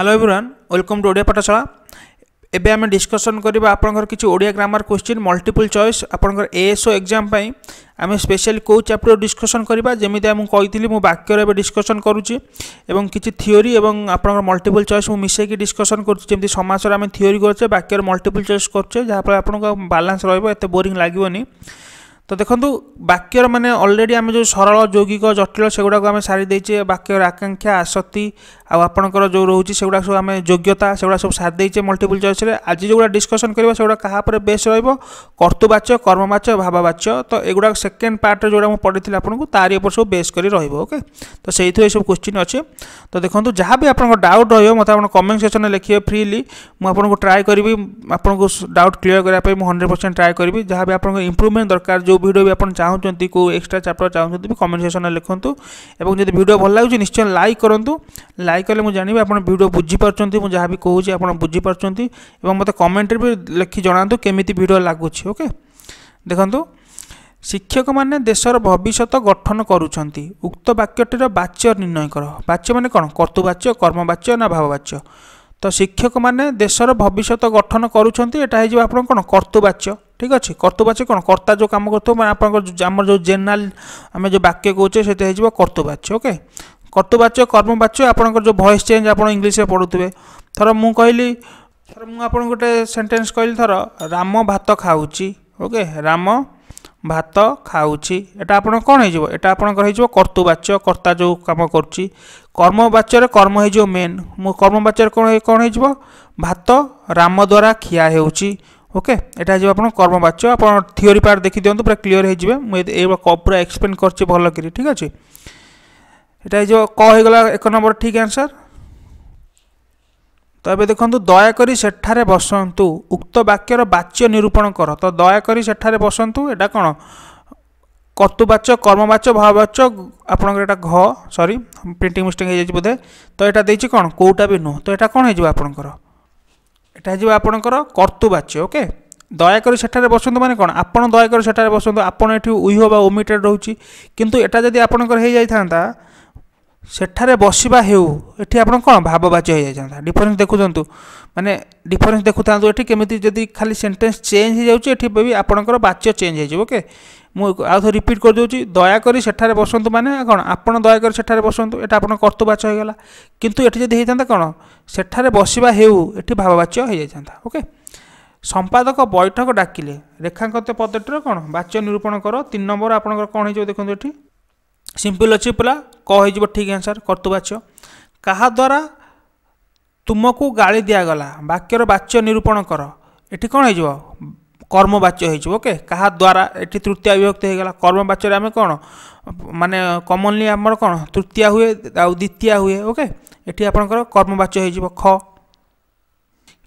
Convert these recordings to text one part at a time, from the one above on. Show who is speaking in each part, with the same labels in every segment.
Speaker 1: hello everyone welcome to Odia Pathshala এবে আমি discussion করা আপনার কিছু Odia grammar question multiple choice আপনার এএসও এক্সাম পাই আমি স্পেশালি কেউ চ্যাপ্টর ডিসকসন করা যেমি আমি কইলি মু বাক্যর এবার ডিসকসন করুছি এবং কিছু থিওরি এবং আপনার মল্টিপুল চয়েস মু মিশাইকি ডিসকসন করছি যেমন সমাজের আমি থিওরি করছে বাক্যর মল্টিপুল চয়েস করছে যাফলে আপনার বালান্স রহব এত বোরিং লাগবনি তো দেখুন বাক্যর মানে অলরেডি আমি যে সরল যৌগিক জটিল সেগুলো আমি সারি দিয়েছে বাক্যর আকাঙ্ক্ষা আসক্তি ଆଉ ଆପଣଙ୍କର ଯେଉଁ ରହୁଛି ସେଗୁଡ଼ା ସବୁ ଆମେ ଯୋଗ୍ୟତା ସେଗୁଡ଼ା ସବୁ ସାଥ ଦେଇଛେ ମଲ୍ଟିପୁଲ୍ ଚଏସ୍ରେ ଆଜି ଯେଉଁଗୁଡ଼ା ଡିସ୍କସନ୍ କରିବା ସେଗୁଡ଼ା କାହା ଉପରେ ବେସ୍ ରହିବ କର୍ତ୍ତୁବାଚ୍ୟ କର୍ମବାଚ୍ୟ ଭାବବାଚ୍ୟ ତ ଏଗୁଡ଼ାକ ସେକେଣ୍ଡ ପାର୍ଟରେ ଯେଉଁଟା ମୁଁ ପଢ଼ିଥିଲି ଆପଣଙ୍କୁ ତାରି ଉପରେ ସବୁ ବେସ୍ କରି ରହିବ ଓକେ ତ ସେଇଥିରୁ ଏସବୁ କ୍ୱେଶ୍ଚିନ୍ ଅଛି ତ ଦେଖନ୍ତୁ ଯାହା ବି ଆପଣଙ୍କ ଡାଉଟ୍ ରହିବ ମୋତେ ଆପଣ କମେଣ୍ଟ ସେକ୍ସନ୍ରେ ଲେଖିବେ ଫ୍ରିଲି ମୁଁ ଆପଣଙ୍କୁ ଟ୍ରାଏ କରିବି ଆପଣଙ୍କୁ ଡାଉଟ୍ କ୍ଲିୟର୍ କରିବା ପାଇଁ ମୁଁ ହଣ୍ଡ୍ରେଡ଼ ପରସେଣ୍ଟ ଟ୍ରାଏ କରିବି ଯାହା ବି ଆପଣଙ୍କ ଇମ୍ପ୍ରୁଭମେଣ୍ଟ ଦରକାର ଯେଉଁ ଭିଡ଼ିଓ ବି ଆପଣ ଚାହୁଁଛନ୍ତି କେଉଁ ଏକ୍ସଟ୍ରା ଚାପ୍ଟର ଚାହୁଁଛନ୍ତି ବି କମେଣ୍ଟ ସେକ୍ସନ୍ରେ ଲେଖନ୍ତୁ ଏବଂ ଯଦି ଭିଡ଼ିଓ ଭଲ ଲାଗୁଛି ନିଶ୍ଚୟ ଲାଇକ୍ କରନ୍ତୁ ଲାଇକ୍ ଲାଇକ୍ କଲେ ମୁଁ ଜାଣିବି ଆପଣ ଭିଡ଼ିଓ ବୁଝିପାରୁଛନ୍ତି ମୁଁ ଯାହା ବି କହୁଛି ଆପଣ ବୁଝିପାରୁଛନ୍ତି ଏବଂ ମୋତେ କମେଣ୍ଟରେ ବି ଲେଖି ଜଣାନ୍ତୁ କେମିତି ଭିଡ଼ିଓ ଲାଗୁଛି ଓକେ ଦେଖନ୍ତୁ ଶିକ୍ଷକମାନେ ଦେଶର ଭବିଷ୍ୟତ ଗଠନ କରୁଛନ୍ତି ଉକ୍ତ ବାକ୍ୟଟିର ବାଚ୍ୟ ନିର୍ଣ୍ଣୟ କର ବାଚ୍ୟ ମାନେ କ'ଣ କର୍ତ୍ତୃବାଚ୍ୟ କର୍ମବାଚ୍ୟ ନା ଭାବବାଚ୍ୟ ତ ଶିକ୍ଷକମାନେ ଦେଶର ଭବିଷ୍ୟତ ଗଠନ କରୁଛନ୍ତି ଏଇଟା ହେଇଯିବ ଆପଣ କ'ଣ କର୍ତ୍ତୃବାଚ୍ୟ ଠିକ୍ ଅଛି କର୍ତ୍ତୃବାଚ୍ୟ କ'ଣ କର୍ତ୍ତା ଯେଉଁ କାମ କରୁଥିବ ମାନେ ଆପଣଙ୍କର ଆମର ଯେଉଁ ଜେନେରାଲ ଆମେ ଯେଉଁ ବାକ୍ୟ କହୁଛେ ସେଇଟା ହେଇଯିବ କର୍ତ୍ତୃବାଚ୍ୟ ଓକେ কর্তৃবাচ্য কর্মবাচ্য আপনার যে ভয়েস চেঞ্জ আপনার ইংলিশে পড়ুবে ধর মু কহিলি ধর মু আপনার গোটে সেন্টেন্স কহিলি ধর রাম ভাত খাওছি ওকে রাম ভাত খাওছি এটা আপনার কোণ হয়ে যাব এটা আপনার হয়ে কর্তৃবাচ্য কর্তা যে কাম করছি কর্মবাচ্যের কর্ম হয়ে যাব মেন মু কর্মবাচ্যরে কোণ কোণ হয়ে যাব ভাত রাম দ্বারা খিয়া হেউছি ওকে এটা হয়ে আপনার কর্মবাচ্য আপনার থিওরি পার্ট দেখি দিও পুরা ক্লিয়ার হয়ে যাবে মু এই পুরা এক্সপ্লেন করছি ভালো করে ঠিক আছে এটা এই যে ক হয়ে গেল এক নম্বর ঠিক আনসর তো এবার দেখুন দয়াকরি সেঠারে বসন্তু উক্ত বাক্যর বাচ্য নিরূপণ কর তো দয়াকরি সেঠারে বসন্তু এটা কোণ কর্তুবাচ্য কর্মবাচ্য ভাববাচ্য আপনার এটা ঘ সরি প্রিন্টিং মিস্টেক হয়ে যাচ্ছে বোধে তো এটা দিয়েছি কোণ কোটা বি নুহ তো এটা কোণ হয়ে যাব আপনার এটা হয়ে যাব আপনার কর্তুবাচ্য ওকে দয়া করে সেঠারে বসন্তু মানে কোণ আপনার দয়া করে সেঠারে বসন্তু আপনার এটি উইহ বা ওমিটেড রয়েছে কিন্তু এটা যদি আপনার হয়ে যাই ସେଠାରେ ବସିବା ହେଉ ଏଠି ଆପଣ କ'ଣ ଭାବବାଚି ହୋଇଯାଇଥାନ୍ତା ଡିଫରେନ୍ସ ଦେଖୁଛନ୍ତୁ ମାନେ ଡିଫରେନ୍ସ ଦେଖୁଥାନ୍ତୁ ଏଠି କେମିତି ଯଦି ଖାଲି ସେଣ୍ଟେନ୍ସ ଚେଞ୍ଜ ହୋଇଯାଉଛି ଏଠି ବି ଆପଣଙ୍କର ବାଚ୍ୟ ଚେଞ୍ଜ ହୋଇଯିବ ଓକେ ମୁଁ ଆଉ ଥରେ ରିପିଟ୍ କରିଦେଉଛି ଦୟାକରି ସେଠାରେ ବସନ୍ତୁ ମାନେ କ'ଣ ଆପଣ ଦୟାକରି ସେଠାରେ ବସନ୍ତୁ ଏଟା ଆପଣ କର୍ତ୍ତୃବାଚ୍ୟ ହୋଇଗଲା କିନ୍ତୁ ଏଠି ଯଦି ହୋଇଥାନ୍ତା କ'ଣ ସେଠାରେ ବସିବା ହେଉ ଏଠି ଭାବବାଚ୍ୟ ହୋଇଯାଇଥାନ୍ତା ଓକେ ସମ୍ପାଦକ ବୈଠକ ଡାକିଲେ ରେଖାଙ୍କତ ପଦ୍ଧତିର କ'ଣ ବାଚ୍ୟ ନିରୂପଣ କର ତିନି ନମ୍ବର ଆପଣଙ୍କର କ'ଣ ହୋଇଯିବ ଦେଖନ୍ତୁ ଏଠି ସିମ୍ପଲ୍ ଅଛି ପିଲା କ ହୋଇଯିବ ଠିକ୍ ଆନ୍ସର୍ କର୍ତ୍ତୁବାଚ୍ୟ କାହା ଦ୍ୱାରା ତୁମକୁ ଗାଳି ଦିଆଗଲା ବାକ୍ୟର ବାଚ୍ୟ ନିରୂପଣ କର ଏଠି କ'ଣ ହେଇଯିବ কর্মবাচ্য হয়েছে ওকে কাহার দ্বারা এটি তৃতীয় বিভক্ত হয়ে গেল কর্মবাচ্যরে আমি কোণ মানে কমনলি আমার কোণ তৃতীয় হুয়ে আউ দ্বিতীয় হুয়ে ওকে এটি আপনার কর্মবাচ্য হয়ে যাব খ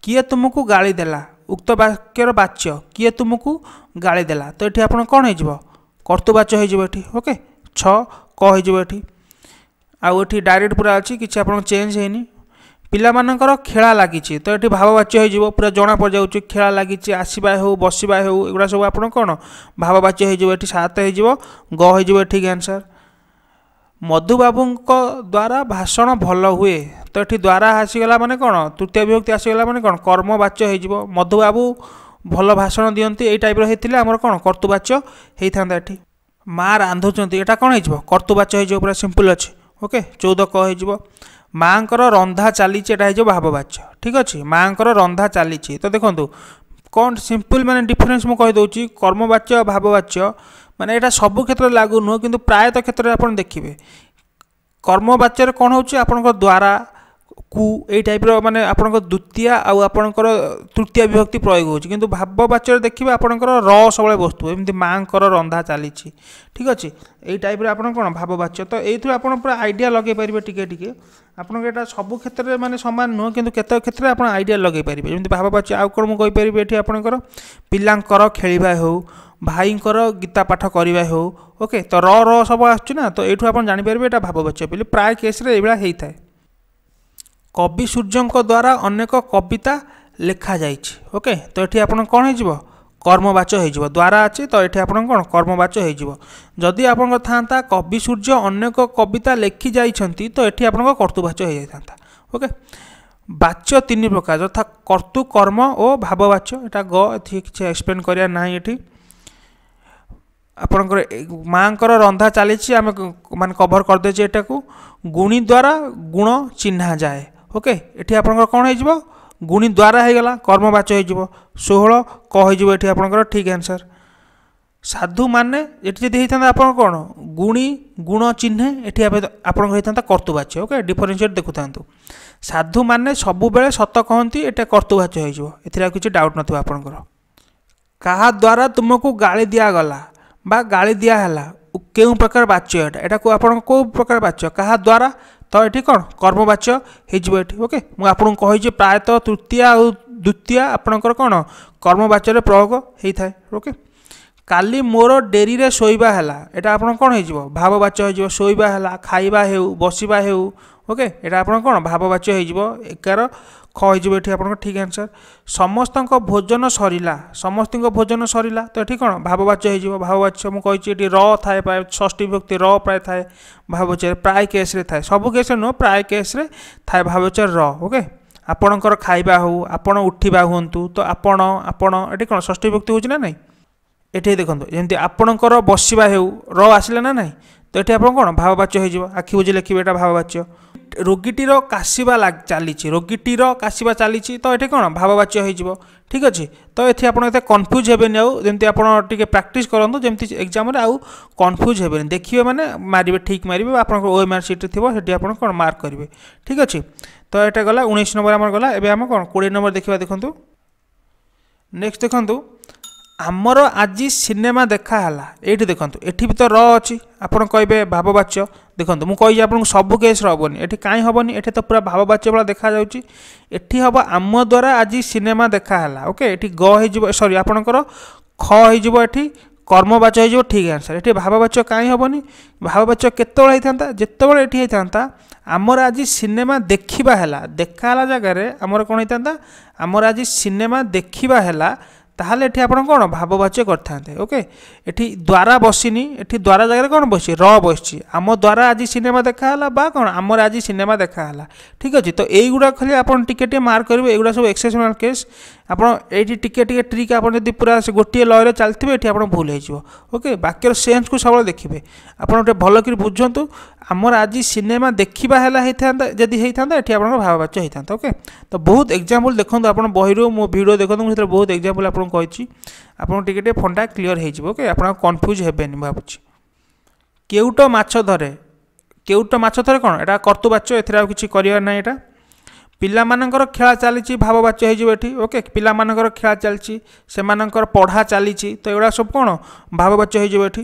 Speaker 1: কিয়ে তুমকু গালি দেলা উক্ত বাক্যর বাচ্য কিয়ে তুমকু গালি দেলা তো এটি আপনার কোণ হয়ে যাব কর্তবাচ্য হয়ে যাব এটি ওকে ଛଅ କ ହୋଇଯିବ ଏଠି ଆଉ ଏଠି ଡାଇରେକ୍ଟ ପୁରା ଅଛି କିଛି ଆପଣଙ୍କ ଚେଞ୍ଜ ହେଇନି ପିଲାମାନଙ୍କର ଖେଳା ଲାଗିଛି ତ ଏଠି ଭାବବାଚ୍ୟ ହୋଇଯିବ ପୁରା ଜଣା ପଡ଼ିଯାଉଛି ଖେଳା ଲାଗିଛି ଆସିବା ହେଉ ବସିବା ହେଉ ଏଗୁଡ଼ା ସବୁ ଆପଣ କ'ଣ ଭାବବାଚ୍ୟ ହୋଇଯିବ ଏଠି ସାତ ହୋଇଯିବ ଗ ହୋଇଯିବ ଏଠି ଆନ୍ସର ମଧୁବାବୁଙ୍କ ଦ୍ୱାରା ଭାଷଣ ଭଲ ହୁଏ ତ ଏଠି ଦ୍ୱାରା ଆସିଗଲା ମାନେ କ'ଣ ତୃତୀୟ ବିଭକ୍ତି ଆସିଗଲା ମାନେ କ'ଣ କର୍ମବାଚ୍ୟ ହୋଇଯିବ ମଧୁବାବୁ ଭଲ ଭାଷଣ ଦିଅନ୍ତି ଏଇ ଟାଇପ୍ର ହେଇଥିଲେ ଆମର କ'ଣ କର୍ତ୍ତୃବାଚ୍ୟ ହେଇଥାନ୍ତା ଏଠି মা রাঁধুଛନ୍ତି এটা କ'ଣ ହେଇଯିବ କର୍ତ୍ତୁବାଚ ହେଇଯିବ ପୁରା ସିମ୍ପଲ୍ ଅଛି ଓକେ ଚଉଦ କ ହେଇଯିବ ମାଆଙ୍କର ରନ୍ଧା ଚାଲିଛି ଏଇଟା ହେଇଯିବ ଭାବବାଚ୍ୟ ଠିକ୍ ଅଛି ମାଆଙ୍କର ରନ୍ଧା ଚାଲିଛି ତ ଦେଖନ୍ତୁ କ'ଣ ସିମ୍ପଲ୍ ମାନେ ଡିଫରେନ୍ସ ମୁଁ କହିଦେଉଛି କର୍ମବାଚ୍ୟ ଭାବବାଚ୍ୟ ମାନେ ଏଇଟା ସବୁ କ୍ଷେତ୍ରରେ ଲାଗୁ ନୁହଁ କିନ୍ତୁ ପ୍ରାୟତଃ କ୍ଷେତ୍ରରେ ଆପଣ ଦେଖିବେ କର୍ମବାଚ୍ୟରେ କ'ଣ ହେଉଛି ଆପଣଙ୍କ ଦ୍ୱାରା কু এই টাইপ্র মানে আপনার দ্বিতীয় আপনার তৃতীয় বিভক্তি প্রয়োগ হচ্ছে কিন্তু ভাববাচরে দেখবে আপনার র সবুলে বসু এমনি মাঙ্কর রন্ধা চালছি ঠিক আছে এই টাইপ্র আপনার কোণ ভাববাচ্য তো এইথর আপনার পুরা আইডিয়া লগাই পারবে টিকি টিকি আপনার এটা সবু ক্ষেত্রে মানে সমান নুহ কিন্তু কত ক্ষেত্রে আপনার আইডিয়া লগাই পারবে যেমন ভাববাচ্য আউ কোণ মু কইপারিবি এটি আপনার পিলাঙ্কর খেলিবা হোক ভাইঙ্কর গীতা পাঠ করা হোক ওকে তো র র সব আসছে না তো এইটু আপনার জাঁপারে এটা ভাববাচ্য বলে প্রায় কেস্রে এইভাবে হয়ে থাকে କବି ସୂର୍ଯ୍ୟଙ୍କ ଦ୍ୱାରା ଅନେକ କବିତା ଲେଖାଯାଇଛି ଓକେ ତ ଏଠି ଆପଣ କ'ଣ ହେଇଯିବ କର୍ମବାଚ ହେଇଯିବ ଦ୍ୱାରା ଅଛି ତ ଏଠି ଆପଣ କ'ଣ କର୍ମବାଚ ହେଇଯିବ ଯଦି ଆପଣଙ୍କ ଥାନ୍ତା କବି ସୂର୍ଯ୍ୟ ଅନେକ କବିତା ଲେଖି ଯାଇଛନ୍ତି ତ ଏଠି ଆପଣଙ୍କ କର୍ତ୍ତୁବାଚ ହେଇଯାଇଥାନ୍ତା ଓକେ ବାଚ୍ୟ ତିନି ପ୍ରକାର ଯଥା କର୍ତ୍ତୁ କର୍ମ ଓ ଭାବବାଚ୍ୟ ଏଇଟା ଗ ଏଠି କିଛି ଏକ୍ସପ୍ଲେନ୍ କରିବା ନାହିଁ ଏଠି ଆପଣଙ୍କର ମାଆଙ୍କର ରନ୍ଧା ଚାଲିଛି ଆମେ ମାନେ କଭର୍ କରିଦେଇଛେ ଏଟାକୁ ଗୁଣି ଦ୍ୱାରା ଗୁଣ ଚିହ୍ନାଯାଏ ওকে এটি আপনার কম হয়ে গুণী দ্বারা হয়েগলা কর্মবাচ হয়ে ষোহল ক হয়ে এটি আপনার ঠিক আনসার সাধু মানে এটি যদি হয়ে থাকে আপনার কোণ গুণী গুণ চিহ্নে এটি আপনার হয়ে থাকে কর্তৃবাচ্য ওকে ডিফরেনসিয়েট দেখু থাকে সাধু মানে সবুলে সত কহতি এটা কর্তৃবাচ্য হয়ে এর কিছু ডাউট নথিব আপনার কাহা দ্বারা তুমকু গাড়ি দিয়াগলা বা গাড়ি দিয়া হেলা কেউ প্রকার বাচ্য এটা এটা আপনার কেউ প্রকার বাচ্য কাহা দ্বারা ତ ଏଠି କ'ଣ କର୍ମବାଚ୍ୟ ହେଇଯିବ ଏଠି ଓକେ ମୁଁ ଆପଣଙ୍କୁ କହିଛି ପ୍ରାୟତଃ ତୃତୀୟା ଆଉ ଦ୍ୱିତୀୟ ଆପଣଙ୍କର କ'ଣ କର୍ମବାଚ୍ୟରେ ପ୍ରୟୋଗ ହେଇଥାଏ ଓକେ କାଲି ମୋର ଡେରିରେ ଶୋଇବା ହେଲା ଏଇଟା ଆପଣ କ'ଣ ହେଇଯିବ ଭାବବାଚ୍ୟ ହେଇଯିବ ଶୋଇବା ହେଲା ଖାଇବା ହେଉ ବସିବା ହେଉ ଓକେ ଏଇଟା ଆପଣ କ'ଣ ଭାବବାଚ୍ୟ ହେଇଯିବ ଏଗାର ख ହୋଇଯିବ ଏଠି ଆପଣଙ୍କର ଠିକ୍ ଆନ୍ସର୍ ସମସ୍ତଙ୍କ ଭୋଜନ ସରିଲା ସମସ୍ତଙ୍କ ଭୋଜନ ସରିଲା ତ ଏଠି କ'ଣ ଭାବବାଚ୍ୟ ହୋଇଯିବ ଭାବବାଚ୍ୟ ମୁଁ କହିଛି ଏଠି ର ଥାଏ ପ୍ରାୟ ଷଷ୍ଠୀ ବିଭକ୍ତି ର ପ୍ରାୟ ଥାଏ ଭାବବାଚ୍ୟରେ ପ୍ରାୟ କେସ୍ରେ ଥାଏ ସବୁ କେସ୍ରେ ନୁହଁ ପ୍ରାୟ କେସ୍ରେ ଥାଏ ଭାବବାଚ୍ୟ ର ଓକେ ଆପଣଙ୍କର ଖାଇବା ହେଉ ଆପଣ ଉଠିବା ହୁଅନ୍ତୁ ତ ଆପଣ ଆପଣ ଏଠି କ'ଣ ଷଷ୍ଠୀ ବିଭକ୍ତି ହେଉଛି ନା ନାହିଁ ଏଠି ଦେଖନ୍ତୁ ଯେମିତି ଆପଣଙ୍କର ବସିବା ହେଉ ର ଆସିଲା ନା ନାହିଁ ତ ଏଠି ଆପଣ କ'ଣ ଭାବବାଚ୍ୟ ହୋଇଯିବ ଆଖି ବୁଝି ଲେଖିବେ ଏଇଟା ଭାବବାଚ୍ୟ রোগীটির কাশিবা চালিছি রোগীটির কাশিবা চালিছি তো এটি কোণ ভাববাচ্য হয়েযিব ঠিক আছে তো এটি আপনার এত কনফ্ୟୁଜ୍ ହେବେନି ଆଉ ଯେମିତି ଆପଣ ଟିକେ ପ୍ରାକ୍ଟିସ୍ କରନ୍ତୁ ଯେମିତି ଏକ୍ଜାମ୍ରେ ଆଉ କନଫ୍ୟୁଜ୍ ହେବେନି ଦେଖିବେ ମାନେ ମାରିବେ ଠିକ୍ ମାରିବେ ଆପଣଙ୍କ ଓ ଏମ୍ ଆର୍ ସିଟ୍ ଥିବ ସେଠି ଆପଣ କ'ଣ ମାର୍କ କରିବେ ଠିକ୍ ଅଛି ତ ଏଇଟା ଗଲା ଉଣେଇଶ ନମ୍ବର ଆମର ଗଲା ଏବେ ଆମେ କ'ଣ କୋଡ଼ିଏ ନମ୍ବର ଦେଖିବା ଦେଖନ୍ତୁ ନେକ୍ସଟ ଦେଖନ୍ତୁ ଆମର ଆଜି ସିନେମା ଦେଖା ହେଲା ଏଇଠି ଦେଖନ୍ତୁ ଏଠି ବି ତ ର ଅଛି ଆପଣ କହିବେ ଭାବବାଚ୍ୟ দেখুন মু কই আপনার সবু কেস্রে হবনি এটি কাই হবনি এটি তো পুরা ভাববাচ্য ভাবে দেখা যাচ্ছে এটি হব আম দ্বারা আজ সিনেমা দেখা হল ওকে এটি গ হয়ে সরি আপনার খ হয়ে এটি কর্মবাচ্য হয়ে যাব ঠিক আনসার এটি ভাববাচ্য কাই হবনি ভাববাচ্য কেতবে হয়ে থাকে যেতবে এটি হয়ে থাকে আমার আজ সিনেমা দেখা হল দেখা হল জায়গায় আমার কোণ হয়ে থাকে আমার আজ সিনেমা দেখা হল ତାହେଲେ ଏଠି ଆପଣ କ'ଣ ଭାବବାଚ୍ୟ କରିଥାନ୍ତେ ଓକେ ଏଠି ଦ୍ୱାରା ବସିନି ଏଠି ଦ୍ୱାରା ଜାଗାରେ କ'ଣ ବସିଛି ର ବସିଛି ଆମ ଦ୍ୱାରା ଆଜି ସିନେମା ଦେଖାହେଲା ବା କ'ଣ ଆମର ଆଜି ସିନେମା ଦେଖାହେଲା ଠିକ୍ ଅଛି ତ ଏଇଗୁଡ଼ା ଖାଲି ଆପଣ ଟିକେ ଟିକେ ମାର୍କ କରିବେ ଏଗୁଡ଼ା ସବୁ ଏକ୍ସେପ୍ସନାଲ୍ କେସ୍ ଆପଣ ଏଇଠି ଟିକେ ଟିକେ ଟ୍ରିକ୍ ଆପଣ ଯଦି ପୁରା ସେ ଗୋଟିଏ ଲୟରେ ଚାଲିଥିବେ ଏଠି ଆପଣ ଭୁଲ ହେଇଯିବ ଓକେ ବାକ୍ୟର ସେନ୍ସକୁ ସବୁଳ ଦେଖିବେ ଆପଣ ଗୋଟେ ଭଲକରି ବୁଝନ୍ତୁ ଆମର ଆଜି ସିନେମା ଦେଖିବା ହେଲା ହେଇଥାନ୍ତା ଯଦି ହେଇଥାନ୍ତା ଏଠି ଆପଣଙ୍କର ଭାବବାଚ୍ୟ ହେଇଥାନ୍ତା ଓକେ ତ ବହୁତ ଏକ୍ଜାମ୍ପଲ୍ ଦେଖନ୍ତୁ ଆପଣ ବହିରୁ ମୋ ଭିଡ଼ିଓ ଦେଖନ୍ତୁ ମୁଁ ସେଥିରେ ବହୁତ ଏକ୍ଜାମ୍ପଲ୍ ଆପଣଙ୍କୁ କହିଛି ଆପଣ ଟିକେ ଟିକେ ଫଣ୍ଡା କ୍ଲିଅର୍ ହେଇଯିବ ଓକେ ଆପଣ କନଫ୍ୟୁଜ୍ ହେବେନି ଭାବୁଛି କେଉଟ ମାଛ ଧରେ କେଉଟ ମାଛ ଧରେ କ'ଣ ଏଇଟା କର୍ତ୍ତୁବାଚ୍ୟ ଏଥିରେ ଆଉ କିଛି କରିବାର ନାହିଁ ଏଇଟା ପିଲାମାନଙ୍କର ଖେଳା ଚାଲିଛି ଭାବବାଚ୍ୟ ହେଇଯିବ ଏଠି ଓକେ ପିଲାମାନଙ୍କର ଖେଳା ଚାଲିଛି ସେମାନଙ୍କର ପଢ଼ା ଚାଲିଛି ତ ଏଗୁଡ଼ା ସବୁ କ'ଣ ଭାବବାଚ୍ୟ ହେଇଯିବ ଏଠି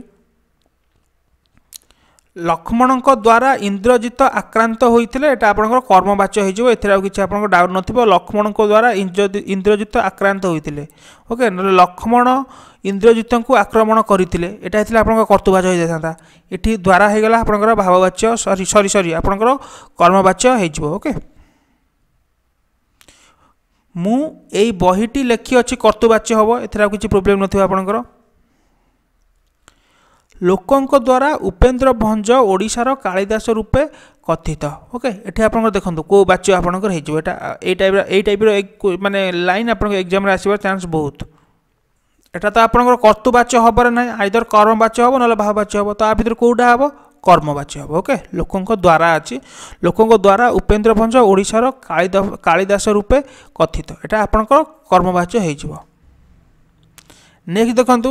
Speaker 1: ଲକ୍ଷ୍ମଣଙ୍କ ଦ୍ୱାରା ଇନ୍ଦ୍ରଜିତ ଆକ୍ରାନ୍ତ ହୋଇଥିଲେ ଏଇଟା ଆପଣଙ୍କର କର୍ମବାଚ୍ୟ ହେଇଯିବ ଏଥିରେ ଆଉ କିଛି ଆପଣଙ୍କ ଡାଉଟ୍ ନଥିବ ଲକ୍ଷ୍ମଣଙ୍କ ଦ୍ୱାରା ଇନ୍ଦ୍ରଜିତ ଆକ୍ରାନ୍ତ ହୋଇଥିଲେ ଓକେ ନହେଲେ ଲକ୍ଷ୍ମଣ ଇନ୍ଦ୍ରଜିତଙ୍କୁ ଆକ୍ରମଣ କରିଥିଲେ ଏଇଟା ହେଇଥିଲା ଆପଣଙ୍କ କର୍ତ୍ତୃବାଚ୍ୟ ହେଇଯାଇଥାନ୍ତା ଏଠି ଦ୍ୱାରା ହେଇଗଲା ଆପଣଙ୍କର ଭାବବାଚ୍ୟ ସରି ସରି ସରି ଆପଣଙ୍କର କର୍ମବାଚ୍ୟ ହେଇଯିବ ଓକେ ମୁଁ ଏଇ ବହିଟି ଲେଖିଅଛି କର୍ତ୍ତୁବାଚ୍ୟ ହେବ ଏଥିରେ ଆଉ କିଛି ପ୍ରୋବ୍ଲେମ୍ ନଥିବ ଆପଣଙ୍କର ଲୋକଙ୍କ ଦ୍ୱାରା ଉପେନ୍ଦ୍ର ଭଞ୍ଜ ଓଡ଼ିଶାର କାଳିଦାସ ରୂପେ କଥିତ ଓକେ ଏଠି ଆପଣଙ୍କର ଦେଖନ୍ତୁ କେଉଁ ବାଚ୍ୟ ଆପଣଙ୍କର ହେଇଯିବ ଏଇଟା ଏଇ ଟାଇପ୍ର ଏଇ ଟାଇପ୍ର ମାନେ ଲାଇନ୍ ଆପଣଙ୍କ ଏକ୍ଜାମ୍ରେ ଆସିବା ଚାନ୍ସ ବହୁତ ଏଟା ତ ଆପଣଙ୍କର କର୍ତ୍ତୁବାଚ୍ୟ ହେବାର ନାହିଁ ଆଇଦର କର୍ମବାଚ୍ୟ ହେବ ନହେଲେ ଭାବବାଚ୍ୟ ହେବ ତ ଆ ଭିତରୁ କେଉଁଟା ହେବ କର୍ମବାଚୀ ହେବ ଓକେ ଲୋକଙ୍କ ଦ୍ୱାରା ଅଛି ଲୋକଙ୍କ ଦ୍ୱାରା ଉପେନ୍ଦ୍ର ଭଞ୍ଜ ଓଡ଼ିଶାର କାଳିଦ କାଳିଦାସ ରୂପେ କଥିତ ଏଇଟା ଆପଣଙ୍କର କର୍ମବାଚ୍ୟ ହୋଇଯିବ ନେକ୍ସଟ ଦେଖନ୍ତୁ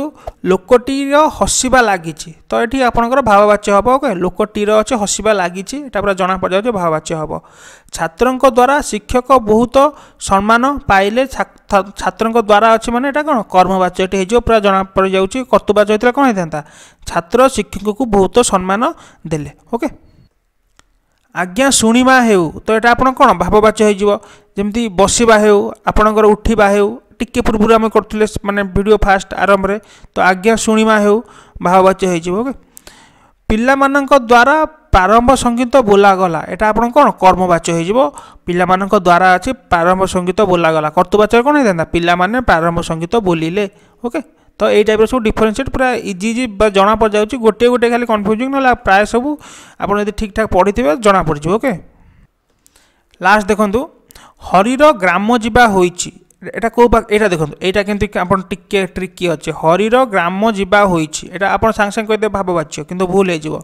Speaker 1: ଲୋକଟିର ହସିବା ଲାଗିଛି ତ ଏଠି ଆପଣଙ୍କର ଭାବବାଚ୍ୟ ହେବ ଓକେ ଲୋକଟିର ଅଛି ହସିବା ଲାଗିଛି ଏଇଟା ପୁରା ଜଣା ପଡ଼ିଯାଉଛି ଭାବବାଚ୍ୟ ହେବ ଛାତ୍ରଙ୍କ ଦ୍ୱାରା ଶିକ୍ଷକ ବହୁତ ସମ୍ମାନ ପାଇଲେ ଛାତ୍ରଙ୍କ ଦ୍ୱାରା ଅଛି ମାନେ ଏଇଟା କ'ଣ କର୍ମବାଚ୍ୟ ଏଠି ହେଇଯିବ ପୁରା ଜଣା ପଡ଼ିଯାଉଛି କର୍ତ୍ତୃବାଚ୍ୟ ହେଇଥିଲା କ'ଣ ହେଇଥାନ୍ତା ଛାତ୍ର ଶିକ୍ଷକକୁ ବହୁତ ସମ୍ମାନ ଦେଲେ ଓକେ ଆଜ୍ଞା ଶୁଣିବା ହେଉ ତ ଏଇଟା ଆପଣ କ'ଣ ଭାବବାଚ୍ୟ ହେଇଯିବ ଯେମିତି ବସିବା ହେଉ ଆପଣଙ୍କର ଉଠିବା ହେଉ টিके पूर्व आम कर मैंने भिड फास्ट आरंभ तो आज्ञा शुणा हो भाववाच्य हो ପିଲାମାନଙ୍କ ଦ୍ୱାରା ପ୍ରାରମ୍ଭ ସଙ୍ଗୀତ ବୋଲାଗଲା ଏଇଟା ଆପଣ କ'ଣ କର୍ମବାଚ୍ୟ ହେଇଯିବ ପିଲାମାନଙ୍କ ଦ୍ୱାରା ଅଛି ପ୍ରାରମ୍ଭ ସଙ୍ଗୀତ ବୋଲାଗଲା କର୍ତ୍ତୃବାଚ୍ୟରେ କ'ଣ ହେଇଥାନ୍ତା ପିଲାମାନେ ପ୍ରାରମ୍ଭ ସଙ୍ଗୀତ ବୋଲିଲେ ଓକେ ତ ଏଇ ଟାଇପ୍ର ସବୁ ଡିଫରେନ୍ସିଏଟ୍ ପୁରା ଇଜି ଇଜି ବା ଜଣା ପଡ଼ିଯାଉଛି ଗୋଟିଏ ଗୋଟିଏ ଖାଲି କନଫ୍ୟୁଜିଂ ନହେଲେ ପ୍ରାୟ ସବୁ ଆପଣ ଯଦି ଠିକ୍ଠାକ୍ ପଢ଼ିଥିବେ ଜଣା ପଡ଼ିଯିବ ଓକେ ଲାଷ୍ଟ ଦେଖନ୍ତୁ ହରିର ଗ୍ରାମ ଯିବା ହୋଇଛି এটা কেউ এটা দেখুন এইটা কিন্তু আপনার টিকে ট্রিকি অছে হরির গ্রাম যা হয়েছি এটা আপনার সাং সাং কে ভাববাচ্য কিন্তু ভুল হয়ে যাব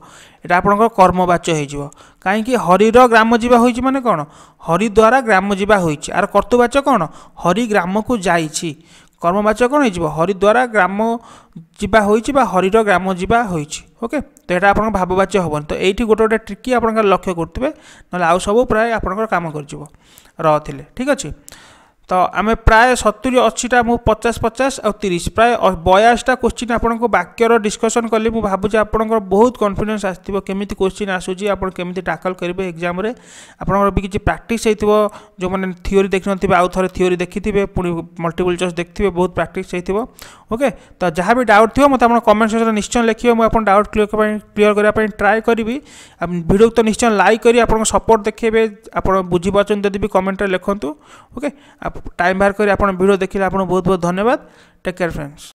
Speaker 1: এটা আপনার কর্মবাচ্য হয়ে যাব কিন্তু হরির গ্রাম যা হয়েছি মানে কোণ হরি দ্বারা গ্রাম যা হয়েছি আর কর্তবাচ্য কোণ হরি গ্রামকু যাইছি কর্মবাচ্য কোণ হয়ে হরি দ্বারা গ্রাম যা হয়েছি বা হরির গ্রাম যা হয়েছি ওকে তো এটা আপনার ভাববাচ্য হব তো এইটি গোটে গোটে ট্রিকি আপনার লক্ষ্য করতে নহলে আউ সব প্রায় আপনার কাম করে রে ঠিক আছে ତ ଆମେ ପ୍ରାୟ ସତୁରି ଅଶୀଟା ମୁଁ ପଚାଶ ପଚାଶ ଆଉ ତିରିଶ ପ୍ରାୟ ବୟାଶଟା କୋଶ୍ଚିନ୍ ଆପଣଙ୍କ ବାକ୍ୟର ଡିସ୍କସନ୍ କଲି ମୁଁ ଭାବୁଛି ଆପଣଙ୍କର ବହୁତ କନଫିଡେନ୍ସ ଆସିଥିବ କେମିତି କୋଶ୍ଚିନ୍ ଆସୁଛି ଆପଣ କେମିତି ଟାକଲ୍ କରିବେ ଏକ୍ଜାମ୍ରେ ଆପଣଙ୍କର ବି କିଛି ପ୍ରାକ୍ଟିସ୍ ହେଇଥିବ ଯେଉଁମାନେ ଥିଓରି ଦେଖିନଥିବେ ଆଉ ଥରେ ଥିଓରି ଦେଖିଥିବେ ପୁଣି ମଲ୍ଟିପୁଲ୍ ଚଏସ୍ ଦେଖିଥିବେ ବହୁତ ପ୍ରାକ୍ଟିସ୍ ହେଇଥିବ ଓକେ ତ ଯାହା ବି ଡାଉଟ୍ ଥିବ ମୋତେ ଆପଣ କମେଣ୍ଟ ସେକ୍ସନ୍ରେ ନିଶ୍ଚୟ ଲେଖିବେ ମୁଁ ଆପଣ ଡାଉଟ୍ କ୍ଲିୟର ପାଇଁ କ୍ଲିୟର କରିବା ପାଇଁ ଟ୍ରାଏ କରିବି ଭିଡ଼ିଓକୁ ତ ନିଶ୍ଚୟ ଲାଇକ୍ କରି ଆପଣଙ୍କ ସପୋର୍ଟ ଦେଖେଇବେ ଆପଣ ବୁଝିପାରୁଛନ୍ତି ଯଦି ବି କମେଣ୍ଟରେ ଲେଖନ୍ତୁ ଓକେ টাইম ବାହାର କରି ଆପଣ ଭିଡ଼ିଓ ଦେଖିଲେ ଆପଣଙ୍କୁ ବହୁତ ବହୁତ ଧନ୍ୟବାଦ ଟେକ୍ କେୟାର୍ ଫ୍ରେଣ୍ଡସ୍